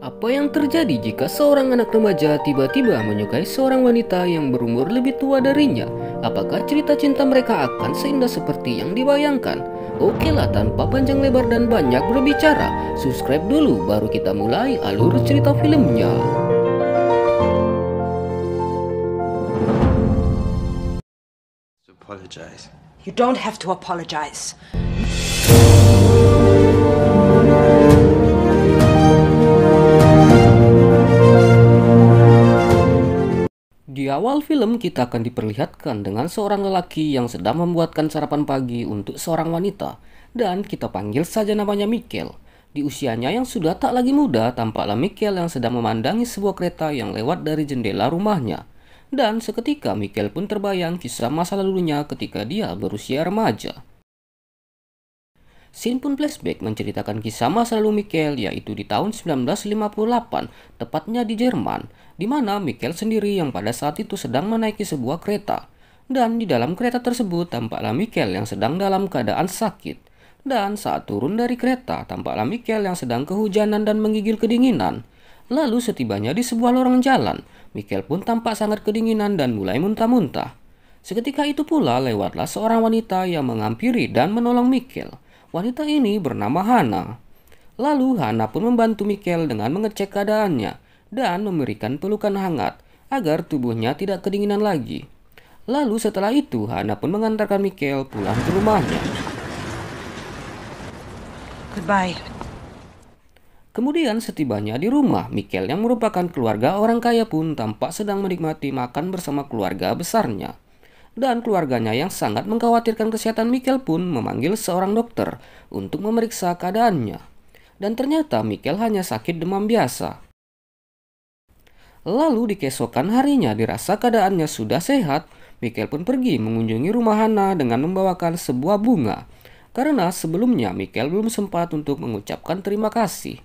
Apa yang terjadi jika seorang anak remaja tiba-tiba menyukai seorang wanita yang berumur lebih tua darinya? Apakah cerita cinta mereka akan seindah seperti yang dibayangkan? Oke lah tanpa panjang lebar dan banyak berbicara, subscribe dulu baru kita mulai alur cerita filmnya. You don't have to apologize. Di awal film kita akan diperlihatkan dengan seorang lelaki yang sedang membuatkan sarapan pagi untuk seorang wanita dan kita panggil saja namanya Mikel. Di usianya yang sudah tak lagi muda, tampaklah Mikel yang sedang memandangi sebuah kereta yang lewat dari jendela rumahnya. Dan seketika Mikel pun terbayang kisah masa lalunya ketika dia berusia remaja. Sin pun flashback menceritakan kisah masa lalu Mikel yaitu di tahun 1958, tepatnya di Jerman, di mana Michael sendiri yang pada saat itu sedang menaiki sebuah kereta. Dan di dalam kereta tersebut tampaklah Michael yang sedang dalam keadaan sakit. Dan saat turun dari kereta, tampaklah Michael yang sedang kehujanan dan menggigil kedinginan. Lalu setibanya di sebuah lorong jalan, Michael pun tampak sangat kedinginan dan mulai muntah-muntah. Seketika itu pula lewatlah seorang wanita yang mengampiri dan menolong Michael. Wanita ini bernama Hana. Lalu Hana pun membantu Michael dengan mengecek keadaannya dan memberikan pelukan hangat agar tubuhnya tidak kedinginan lagi. Lalu setelah itu Hana pun mengantarkan Mikael pulang ke rumahnya. Goodbye. Kemudian setibanya di rumah, Mikael yang merupakan keluarga orang kaya pun tampak sedang menikmati makan bersama keluarga besarnya dan keluarganya yang sangat mengkhawatirkan kesehatan Mikael pun memanggil seorang dokter untuk memeriksa keadaannya. Dan ternyata Mikael hanya sakit demam biasa. Lalu di keesokan harinya dirasa keadaannya sudah sehat, Michael pun pergi mengunjungi rumah Hana dengan membawakan sebuah bunga. Karena sebelumnya Michael belum sempat untuk mengucapkan terima kasih.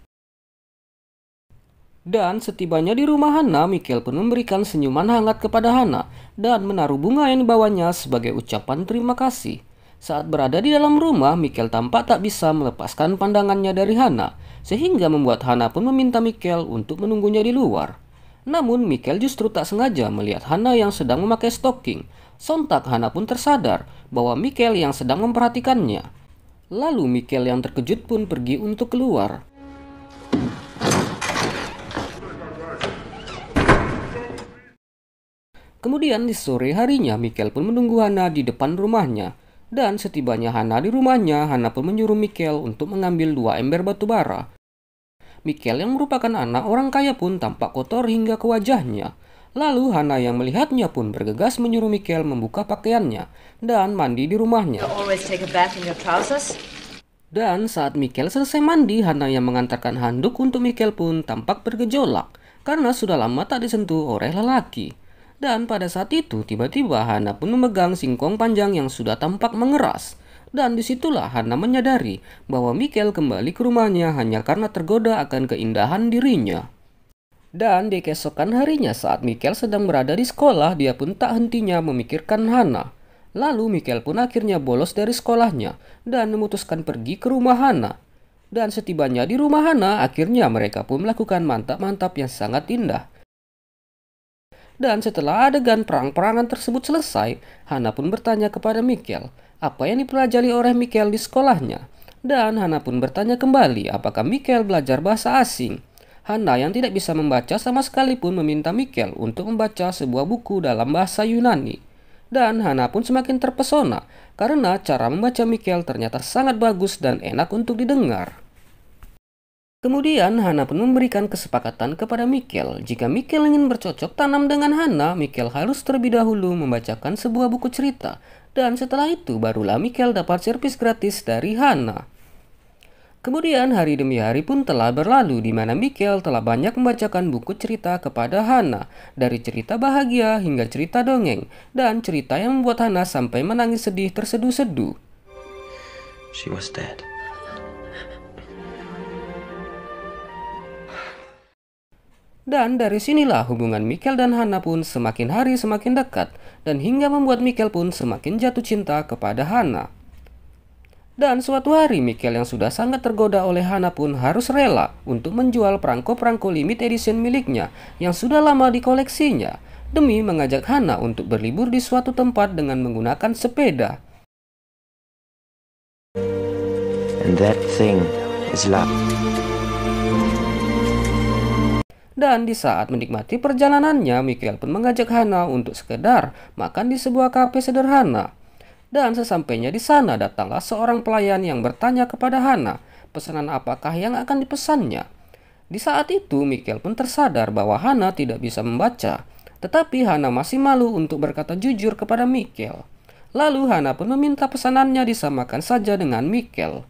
Dan setibanya di rumah Hana, Michael pun memberikan senyuman hangat kepada Hana dan menaruh bunga yang dibawanya sebagai ucapan terima kasih. Saat berada di dalam rumah, Michael tampak tak bisa melepaskan pandangannya dari Hana, sehingga membuat Hana pun meminta Michael untuk menunggunya di luar. Namun Michael justru tak sengaja melihat Hana yang sedang memakai stocking. Sontak Hana pun tersadar bahwa Michael yang sedang memperhatikannya. Lalu Michael yang terkejut pun pergi untuk keluar. Kemudian di sore harinya Michael pun menunggu Hana di depan rumahnya. Dan setibanya Hana di rumahnya, Hana pun menyuruh Michael untuk mengambil dua ember batu bara. Mikel yang merupakan anak orang kaya pun tampak kotor hingga ke wajahnya. Lalu Hana yang melihatnya pun bergegas menyuruh Mikel membuka pakaiannya dan mandi di rumahnya. Dan saat Mikel selesai mandi, Hana yang mengantarkan handuk untuk Mikel pun tampak bergejolak karena sudah lama tak disentuh oleh lelaki. Dan pada saat itu, tiba-tiba Hana pun memegang singkong panjang yang sudah tampak mengeras. Dan disitulah Hana menyadari bahwa Mikael kembali ke rumahnya hanya karena tergoda akan keindahan dirinya. Dan di keesokan harinya saat Mikael sedang berada di sekolah, dia pun tak hentinya memikirkan Hana. Lalu Mikael pun akhirnya bolos dari sekolahnya dan memutuskan pergi ke rumah Hana. Dan setibanya di rumah Hana, akhirnya mereka pun melakukan mantap-mantap yang sangat indah. Dan setelah adegan perang-perangan tersebut selesai, Hana pun bertanya kepada Mikkel apa yang dipelajari oleh Mikkel di sekolahnya. Dan Hana pun bertanya kembali apakah Mikkel belajar bahasa asing. Hana yang tidak bisa membaca sama sekali pun meminta Mikkel untuk membaca sebuah buku dalam bahasa Yunani. Dan Hana pun semakin terpesona karena cara membaca Mikkel ternyata sangat bagus dan enak untuk didengar. Kemudian Hana pun memberikan kesepakatan kepada Mikkel. Jika Mikkel ingin bercocok tanam dengan Hana, Mikkel harus terlebih dahulu membacakan sebuah buku cerita. Dan setelah itu barulah Mikkel dapat servis gratis dari Hana. Kemudian hari demi hari pun telah berlalu di mana Mikkel telah banyak membacakan buku cerita kepada Hana. Dari cerita bahagia hingga cerita dongeng. Dan cerita yang membuat Hana sampai menangis sedih terseduh-seduh. She was dead. Dan dari sinilah hubungan Mikel dan Hana pun semakin hari semakin dekat dan hingga membuat Mikel pun semakin jatuh cinta kepada Hana. Dan suatu hari Mikel yang sudah sangat tergoda oleh Hana pun harus rela untuk menjual perangko-perangko limit edition miliknya yang sudah lama dikoleksinya demi mengajak Hana untuk berlibur di suatu tempat dengan menggunakan sepeda. And that thing is love. Dan di saat menikmati perjalanannya, Mikael pun mengajak Hana untuk sekedar makan di sebuah kafe sederhana. Dan sesampainya di sana datanglah seorang pelayan yang bertanya kepada Hana, pesanan apakah yang akan dipesannya. Di saat itu, Mikael pun tersadar bahwa Hana tidak bisa membaca. Tetapi Hana masih malu untuk berkata jujur kepada Mikael. Lalu Hana pun meminta pesanannya disamakan saja dengan Mikael.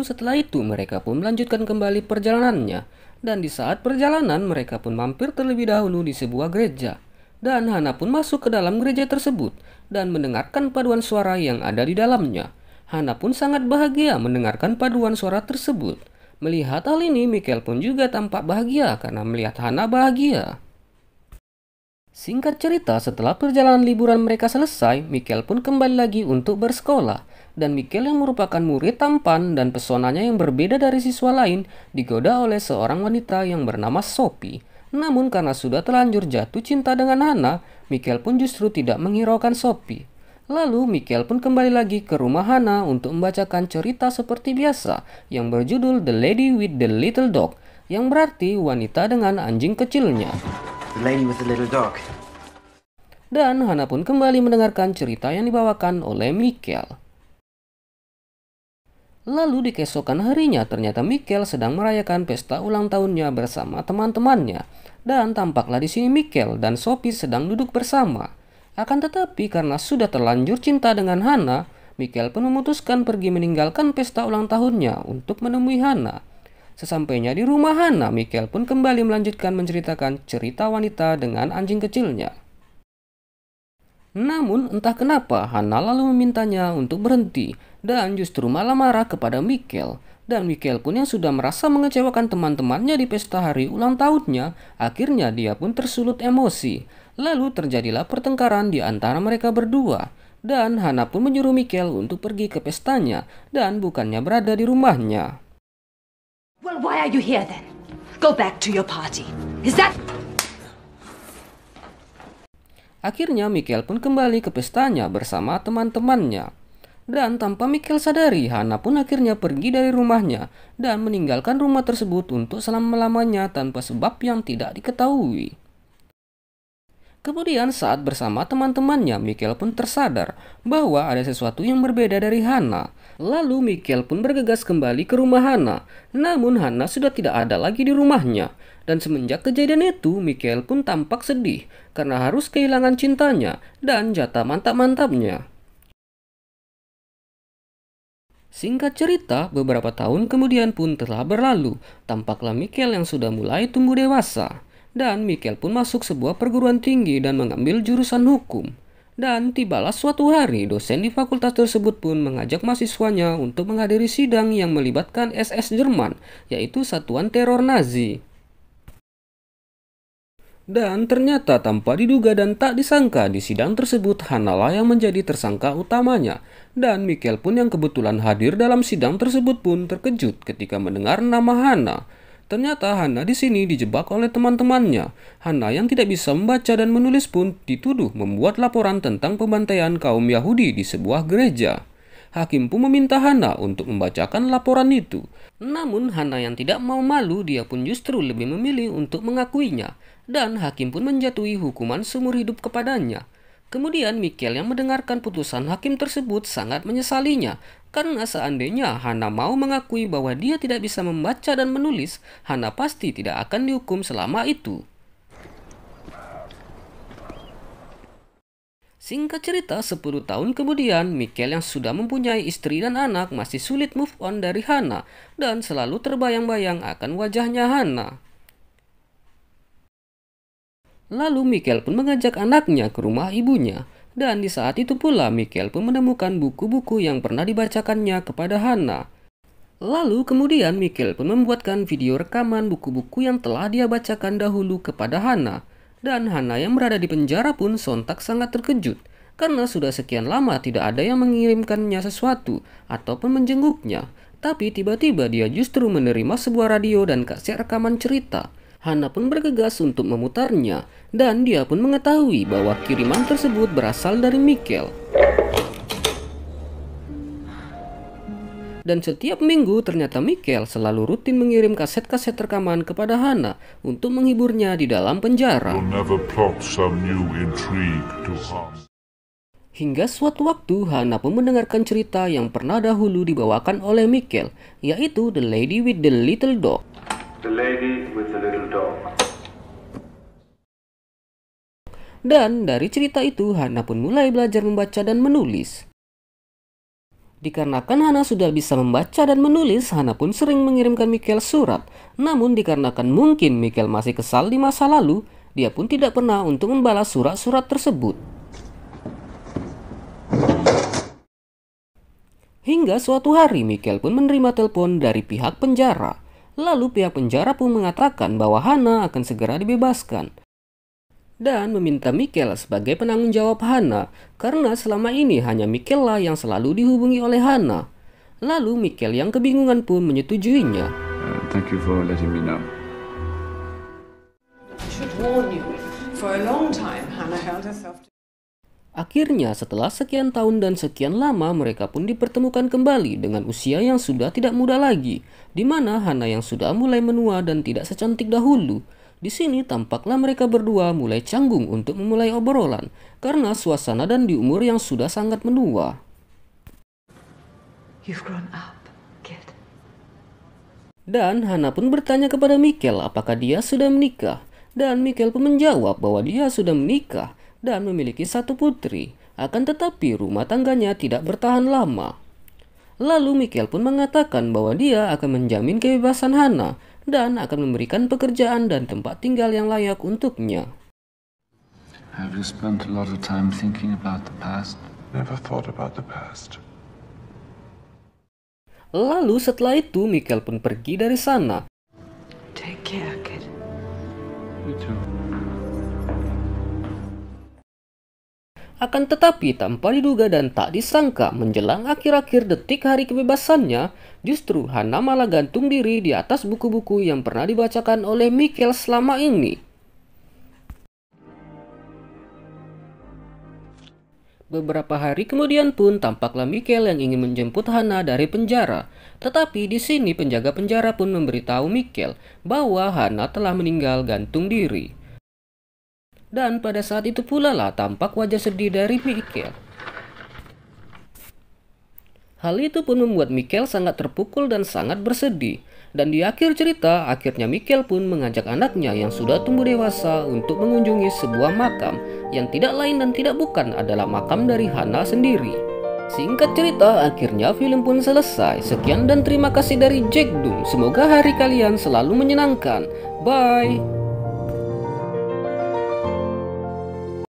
Setelah itu mereka pun melanjutkan kembali perjalanannya. Dan di saat perjalanan mereka pun mampir terlebih dahulu di sebuah gereja. Dan Hana pun masuk ke dalam gereja tersebut dan mendengarkan paduan suara yang ada di dalamnya. Hana pun sangat bahagia mendengarkan paduan suara tersebut. Melihat hal ini, Mikael pun juga tampak bahagia karena melihat Hana bahagia. Singkat cerita, setelah perjalanan liburan mereka selesai, Mikael pun kembali lagi untuk bersekolah dan Mikel yang merupakan murid tampan dan pesonanya yang berbeda dari siswa lain digoda oleh seorang wanita yang bernama Sophie. Namun karena sudah terlanjur jatuh cinta dengan Hana, Mikel pun justru tidak menghiraukan Sophie. Lalu Mikel pun kembali lagi ke rumah Hana untuk membacakan cerita seperti biasa yang berjudul The Lady with the Little Dog yang berarti wanita dengan anjing kecilnya. The Lady with the Little Dog. Dan Hana pun kembali mendengarkan cerita yang dibawakan oleh Mikel. Lalu di keesokan harinya ternyata Mikel sedang merayakan pesta ulang tahunnya bersama teman-temannya. Dan tampaklah di sini Mikel dan Sophie sedang duduk bersama. Akan tetapi karena sudah terlanjur cinta dengan Hana, Mikel pun memutuskan pergi meninggalkan pesta ulang tahunnya untuk menemui Hana. Sesampainya di rumah Hana, Mikel pun kembali melanjutkan menceritakan cerita wanita dengan anjing kecilnya. Namun entah kenapa Hana lalu memintanya untuk berhenti dan justru malah marah kepada Mikkel. Dan Mikkel pun yang sudah merasa mengecewakan teman-temannya di pesta hari ulang tahunnya, akhirnya dia pun tersulut emosi. Lalu terjadilah pertengkaran di antara mereka berdua. Dan Hana pun menyuruh Mikkel untuk pergi ke pestanya dan bukannya berada di rumahnya. Well, why are you here then? Go back to your party. Is that Akhirnya Michael pun kembali ke pestanya bersama teman-temannya. Dan tanpa Michael sadari, Hana pun akhirnya pergi dari rumahnya dan meninggalkan rumah tersebut untuk selama-lamanya tanpa sebab yang tidak diketahui. Kemudian saat bersama teman-temannya, Mikkel pun tersadar bahwa ada sesuatu yang berbeda dari Hana. Lalu Mikkel pun bergegas kembali ke rumah Hana. Namun Hana sudah tidak ada lagi di rumahnya. Dan semenjak kejadian itu, Mikkel pun tampak sedih karena harus kehilangan cintanya dan jatah mantap-mantapnya. Singkat cerita, beberapa tahun kemudian pun telah berlalu. Tampaklah Mikkel yang sudah mulai tumbuh dewasa. Dan Michael pun masuk sebuah perguruan tinggi dan mengambil jurusan hukum. Dan tibalah suatu hari dosen di fakultas tersebut pun mengajak mahasiswanya untuk menghadiri sidang yang melibatkan SS Jerman, yaitu Satuan Teror Nazi. Dan ternyata tanpa diduga dan tak disangka di sidang tersebut Hanalah yang menjadi tersangka utamanya. Dan Michael pun yang kebetulan hadir dalam sidang tersebut pun terkejut ketika mendengar nama Hana. Ternyata Hana di sini dijebak oleh teman-temannya. Hana yang tidak bisa membaca dan menulis pun dituduh membuat laporan tentang pembantaian kaum Yahudi di sebuah gereja. Hakim pun meminta Hana untuk membacakan laporan itu. Namun Hana yang tidak mau malu dia pun justru lebih memilih untuk mengakuinya. Dan hakim pun menjatuhi hukuman seumur hidup kepadanya. Kemudian Mikel yang mendengarkan putusan hakim tersebut sangat menyesalinya karena seandainya Hana mau mengakui bahwa dia tidak bisa membaca dan menulis, Hana pasti tidak akan dihukum selama itu. Singkat cerita, 10 tahun kemudian, Mikel yang sudah mempunyai istri dan anak masih sulit move on dari Hana dan selalu terbayang-bayang akan wajahnya Hana. Lalu Mikel pun mengajak anaknya ke rumah ibunya. Dan di saat itu pula Mikel pun menemukan buku-buku yang pernah dibacakannya kepada Hana. Lalu kemudian Mikel pun membuatkan video rekaman buku-buku yang telah dia bacakan dahulu kepada Hana. Dan Hana yang berada di penjara pun sontak sangat terkejut karena sudah sekian lama tidak ada yang mengirimkannya sesuatu ataupun menjenguknya. Tapi tiba-tiba dia justru menerima sebuah radio dan kaset rekaman cerita. Hana pun bergegas untuk memutarnya, dan dia pun mengetahui bahwa kiriman tersebut berasal dari Mikel. Dan setiap minggu ternyata Mikel selalu rutin mengirim kaset-kaset rekaman kepada Hana untuk menghiburnya di dalam penjara. Hingga suatu waktu Hana pun mendengarkan cerita yang pernah dahulu dibawakan oleh Mikel, yaitu The Lady with the Little Dog. The Lady with the Little Dog. Dan dari cerita itu, Hana pun mulai belajar membaca dan menulis. Dikarenakan Hana sudah bisa membaca dan menulis, Hana pun sering mengirimkan Mikael surat. Namun dikarenakan mungkin Mikael masih kesal di masa lalu, dia pun tidak pernah untuk membalas surat-surat tersebut. Hingga suatu hari Mikael pun menerima telepon dari pihak penjara. Lalu pihak penjara pun mengatakan bahwa Hana akan segera dibebaskan. Dan meminta Mikel sebagai penanggung jawab Hana, karena selama ini hanya Mikel lah yang selalu dihubungi oleh Hana. Lalu Mikel yang kebingungan pun menyetujuinya. thank you for letting me know. Akhirnya, setelah sekian tahun dan sekian lama, mereka pun dipertemukan kembali dengan usia yang sudah tidak muda lagi, di mana Hana yang sudah mulai menua dan tidak secantik dahulu. Di sini tampaklah mereka berdua mulai canggung untuk memulai obrolan, karena suasana dan di umur yang sudah sangat menua. You've grown up, Dan Hana pun bertanya kepada Mikel apakah dia sudah menikah. Dan Mikel pun menjawab bahwa dia sudah menikah dan memiliki satu putri. Akan tetapi rumah tangganya tidak bertahan lama. Lalu Mikael pun mengatakan bahwa dia akan menjamin kebebasan Hana dan akan memberikan pekerjaan dan tempat tinggal yang layak untuknya. Lalu setelah itu Mikael pun pergi dari sana. Take care, kid. You too. Akan tetapi tanpa diduga dan tak disangka menjelang akhir-akhir detik hari kebebasannya, justru Hana malah gantung diri di atas buku-buku yang pernah dibacakan oleh Mikkel selama ini. Beberapa hari kemudian pun tampaklah Mikkel yang ingin menjemput Hana dari penjara. Tetapi di sini penjaga penjara pun memberitahu Mikkel bahwa Hana telah meninggal gantung diri. Dan pada saat itu pula lah tampak wajah sedih dari Mikel. Hal itu pun membuat Mikel sangat terpukul dan sangat bersedih. Dan di akhir cerita, akhirnya Mikel pun mengajak anaknya yang sudah tumbuh dewasa untuk mengunjungi sebuah makam yang tidak lain dan tidak bukan adalah makam dari Hana sendiri. Singkat cerita, akhirnya film pun selesai. Sekian dan terima kasih dari Jack Doom. Semoga hari kalian selalu menyenangkan. Bye!